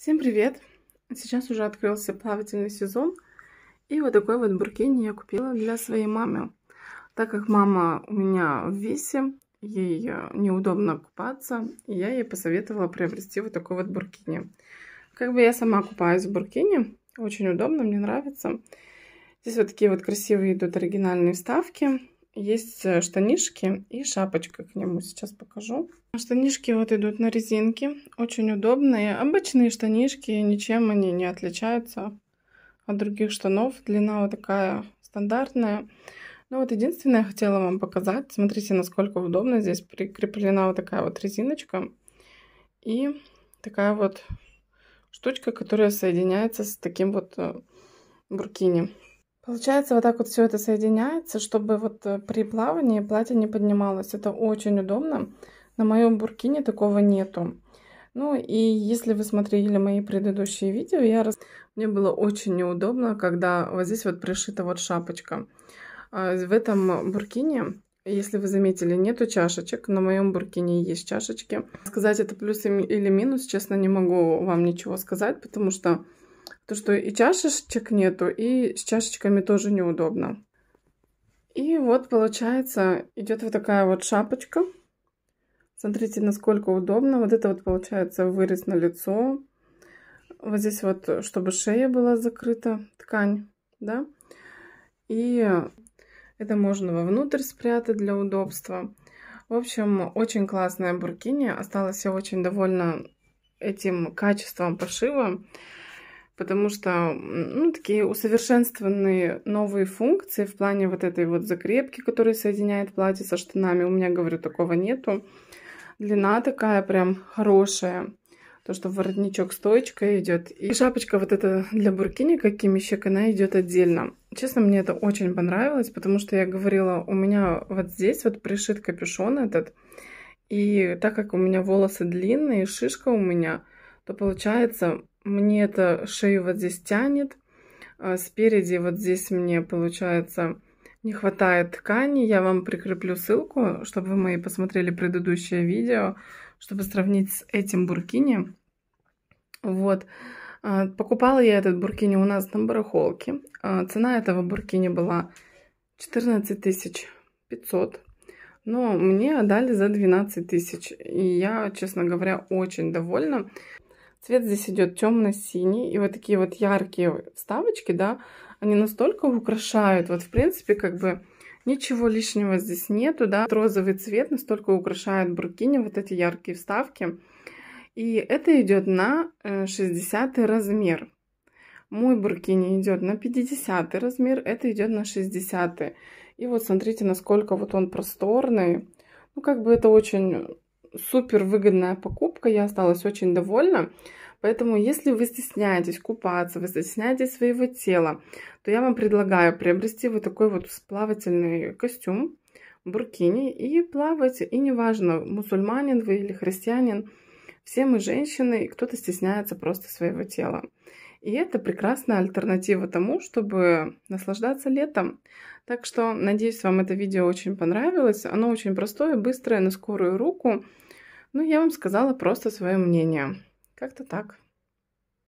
Всем привет! Сейчас уже открылся плавательный сезон, и вот такой вот буркини я купила для своей мамы. Так как мама у меня в весе, ей э, неудобно купаться, я ей посоветовала приобрести вот такой вот буркини. Как бы я сама купаюсь в буркини, очень удобно, мне нравится. Здесь вот такие вот красивые идут оригинальные вставки. Есть э, штанишки и шапочка к нему, сейчас покажу. Штанишки вот идут на резинке, очень удобные. Обычные штанишки, ничем они не отличаются от других штанов. Длина вот такая стандартная. Ну вот единственное, я хотела вам показать. Смотрите, насколько удобно. Здесь прикреплена вот такая вот резиночка. И такая вот штучка, которая соединяется с таким вот э, буркини. Получается, вот так вот все это соединяется, чтобы вот э, при плавании платье не поднималось. Это очень удобно. На моем буркине такого нету. Ну и если вы смотрели мои предыдущие видео, я рас... мне было очень неудобно, когда вот здесь вот пришита вот шапочка. А, в этом буркине, если вы заметили, нету чашечек. На моем буркине есть чашечки. Сказать это плюс или минус, честно, не могу вам ничего сказать, потому что то, что и чашечек нету, и с чашечками тоже неудобно. И вот получается идет вот такая вот шапочка. Смотрите, насколько удобно. Вот это вот получается вырез на лицо. Вот здесь вот, чтобы шея была закрыта, ткань, да. И это можно вовнутрь спрятать для удобства. В общем, очень классная буркини. Осталась я очень довольна этим качеством пошива, потому что ну, такие усовершенствованные новые функции в плане вот этой вот закрепки, которая соединяет платье со штанами. У меня, говорю, такого нету. Длина такая прям хорошая. То, что воротничок стоечка идет. И шапочка вот эта для буркини, как кимищек, она идет отдельно. Честно, мне это очень понравилось, потому что я говорила, у меня вот здесь вот пришит капюшон этот. И так как у меня волосы длинные, шишка у меня, то получается, мне это шею вот здесь тянет. А спереди вот здесь мне получается не хватает ткани, я вам прикреплю ссылку, чтобы мы посмотрели предыдущее видео, чтобы сравнить с этим буркини. Вот. А, покупала я этот буркини у нас на барахолке. А, цена этого буркини была 14 500, но мне дали за 12 тысяч. И я, честно говоря, очень довольна. Цвет здесь идет темно-синий, и вот такие вот яркие вставочки, да, они настолько украшают. Вот, в принципе, как бы ничего лишнего здесь нету, да. Розовый цвет настолько украшает буркини, вот эти яркие вставки. И это идет на 60 э, размер. Мой буркини идет на 50 размер, это идет на 60. И вот смотрите, насколько вот он просторный. Ну, как бы это очень супер выгодная покупка, я осталась очень довольна. Поэтому, если вы стесняетесь купаться, вы стесняетесь своего тела, то я вам предлагаю приобрести вот такой вот плавательный костюм, буркини, и плавать. И неважно, мусульманин вы или христианин, все мы женщины, и кто-то стесняется просто своего тела. И это прекрасная альтернатива тому, чтобы наслаждаться летом. Так что, надеюсь, вам это видео очень понравилось. Оно очень простое, быстрое, на скорую руку. Но ну, я вам сказала просто свое мнение. Как-то так.